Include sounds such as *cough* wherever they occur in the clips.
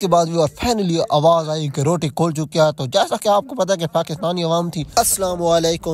के बाद भी और फाइनली आवाज़ आई कि रोटी खोल चुकी है तो जैसा कि आपको पता है कि पाकिस्तानी आवाम थी असलम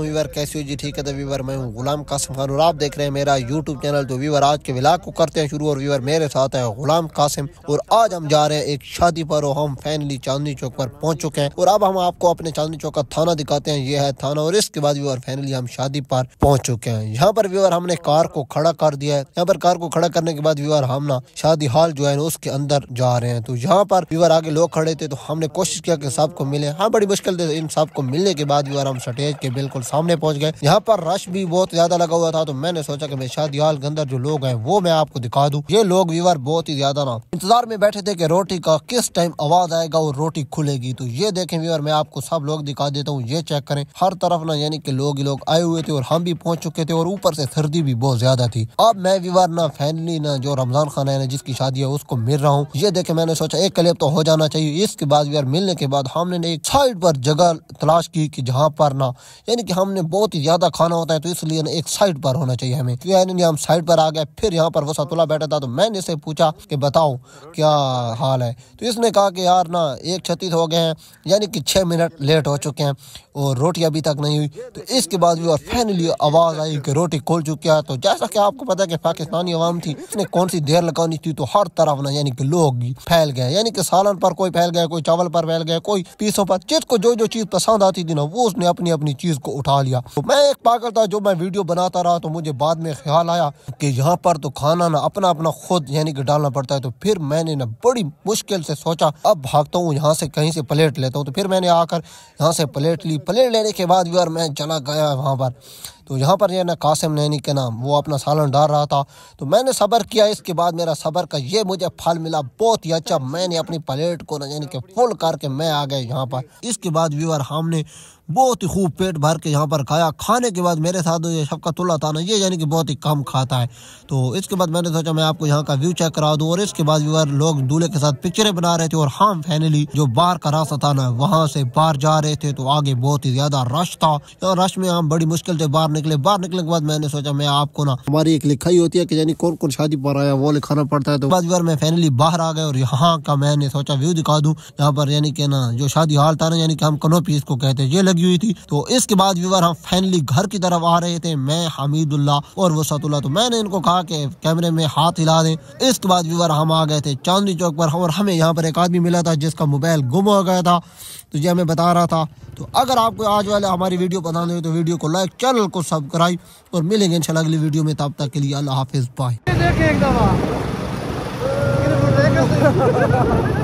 वीवर कैसे हो जी ठीक है तो वीवर मैं हूँ गुलाम कासिम खान और आप देख रहे हैं मेरा यूट्यूब चैनल तो वीवर आज के विलाग को करते हैं शुरू और वीवर मेरे साथ है गुलाम कासिम और आज हम जा रहे हैं एक शादी पर और हम फाइनली चांदनी चौक पर पहुँच चुके हैं और अब हम आपको अपने चांदनी चौक का थाना दिखाते हैं ये है थाना और इसके बाद व्यूअर फाइनली हम शादी पर पहुंच चुके हैं यहाँ पर व्यवर हमने कार को खड़ा कर दिया है यहाँ पर कार को खड़ा करने के बाद व्यूअर हम ना शादी हॉल जो है उसके अंदर जा रहे हैं तो यहाँ पर पर व्यूअर आगे लोग खड़े थे तो हमने कोशिश किया कि साहब को मिले हाँ बड़ी मुश्किल थी इन साहब को मिलने के बाद व्यूअर हम स्टेज के बिल्कुल सामने पहुंच गए यहाँ पर रश भी बहुत ज्यादा लगा हुआ था तो मैंने सोचा की मैं शादियाल के अंदर जो लोग है वो मैं आपको दिखा दूँ ये लोग व्यूअर बहुत ही ज्यादा ना इंतजार में बैठे थे की रोटी का किस टाइम आवाज आएगा और रोटी खुलेगी तो ये देखें व्यूअर मैं आपको सब लोग दिखा देता हूँ ये चेक करें हर तरफ ना यानी कि लोग ही लोग आए हुए थे और हम भी पहुंच चुके थे और ऊपर से सर्दी भी बहुत ज्यादा थी अब मैं व्यूअर ना फैमिली ना जो रमजान खान है ना जिसकी शादी है उसको मिल रहा हूँ ये देखे मैंने सोचा एक मुंसलिक तो हो जाना चाहिए इसके बाद यार मिलने के बाद हमने एक साइड पर जगह तलाश की कि जहाँ पर ना यानी कि हमने बहुत ही ज्यादा खाना होता है तो इसलिए ना एक साइड पर होना चाहिए हमें तो यानी हम साइड पर आ गए फिर यहाँ पर वसतुल्ला बैठा था तो मैंने इसे पूछा कि बताओ क्या हाल है तो इसने कहा कि यार ना एक छत्तीस हो गए हैं यानी कि छः मिनट लेट हो चुके हैं और रोटी अभी तक नहीं हुई तो इसके बाद भी और फाइनली आवाज़ आई कि रोटी खोल चुकी है तो जैसा कि आपको पता है कि पाकिस्तानी आवाम थी इसने कौन सी देर लगानी थी तो हर तरफ ना यानी कि लोग फैल गए यानी कि सालन पर कोई फैल गया कोई चावल पर फैल गया कोई पीसों पर जिसको जो जो चीज़ पसंद आती थी ना वो उसने अपनी अपनी चीज़ को उठा लिया तो मैं एक पागल था जो मैं वीडियो बनाता रहा तो मुझे बाद में ख्याल आया कि यहाँ पर तो खाना ना अपना अपना खुद यानी कि डालना पड़ता है तो फिर मैंने ना बड़ी मुश्किल से सोचा अब भागता हूँ यहाँ से कहीं से प्लेट लेता हूँ तो फिर मैंने आकर यहाँ से प्लेट ली प्लेट लेने के बाद यार मैं चला गया वहाँ पर तो यहाँ पर यह ना कासिम नैनी के नाम वो अपना सालन डाल रहा था तो मैंने सब्र किया इसके बाद मेरा सब्र का ये मुझे फल मिला बहुत ही अच्छा मैंने अपनी प्लेट को ना यानी कि फुल करके मैं आ गया यहाँ पर इसके बाद व्यूअर हमने बहुत ही खूब पेट भर के यहाँ पर खाया खाने के बाद मेरे साथ ये था ना ये यानी कि बहुत ही कम खाता है तो इसके बाद मैंने सोचा मैं आपको यहाँ का व्यू चेक करा दूँ और इसके बाद व्यूअर लोग दूल्हे के साथ पिक्चरें बना रहे थे और हम फाइनली जो बाहर का रास्ता था ना वहाँ से बाहर जा रहे थे तो आगे बहुत ही ज्यादा रश था और रश में हम बड़ी मुश्किल से बाहर निकले बाहर निकलने के बाद मैंने सोचा मैं आपको ना हमारी एक लिखाई होती है कि यानी कौन कौन शादी पर आया वो लिखाना पड़ता है तो बाद व्यूअर मैं फाइनली बाहर आ गए और यहाँ का मैंने सोचा व्यू दिखा दूँ यहाँ पर यानी कि ना जो शादी हाल था ना यानी कि हम कनोपी इसको कहते हैं ये लगी हुई थी तो इसके बाद व्यूवर हम फाइनली घर की तरफ आ रहे थे मैं हमीदुल्ला और वसतुल्ला तो मैंने इनको कहा कि कैमरे में हाथ हिला दें इसके बाद व्यूवर हम आ गए थे चांदनी चौक पर और हमें यहाँ पर एक आदमी मिला था जिसका मोबाइल गुम हो गया था तो ये हमें बता रहा था तो अगर आपको आज वाले हमारी वीडियो पसंद हुई तो वीडियो को लाइक चैनल को सब्सक्राइब और मिलेंगे इंशाल्लाह अगली वीडियो में तब तक के लिए अल्लाह हाफिज़ बाय *laughs*